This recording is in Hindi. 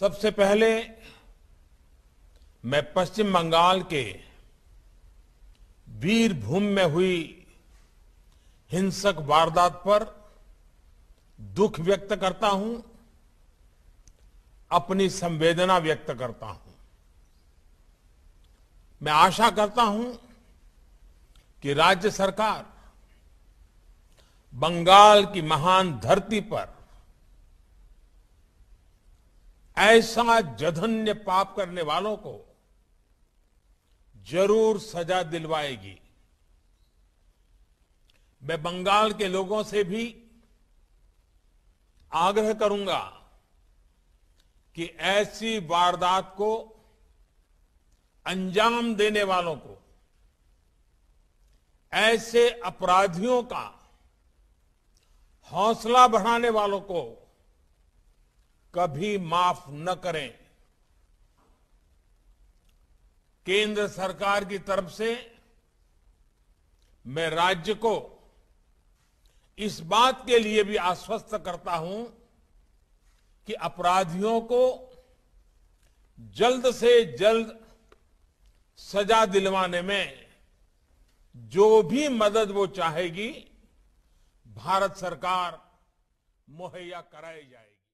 सबसे पहले मैं पश्चिम बंगाल के वीरभूम में हुई हिंसक वारदात पर दुख व्यक्त करता हूं अपनी संवेदना व्यक्त करता हूं मैं आशा करता हूं कि राज्य सरकार बंगाल की महान धरती पर ऐसा जघन्य पाप करने वालों को जरूर सजा दिलवाएगी मैं बंगाल के लोगों से भी आग्रह करूंगा कि ऐसी वारदात को अंजाम देने वालों को ऐसे अपराधियों का हौसला बढ़ाने वालों को कभी माफ न करें केंद्र सरकार की तरफ से मैं राज्य को इस बात के लिए भी आश्वस्त करता हूं कि अपराधियों को जल्द से जल्द सजा दिलवाने में जो भी मदद वो चाहेगी भारत सरकार मुहैया कराई जाएगी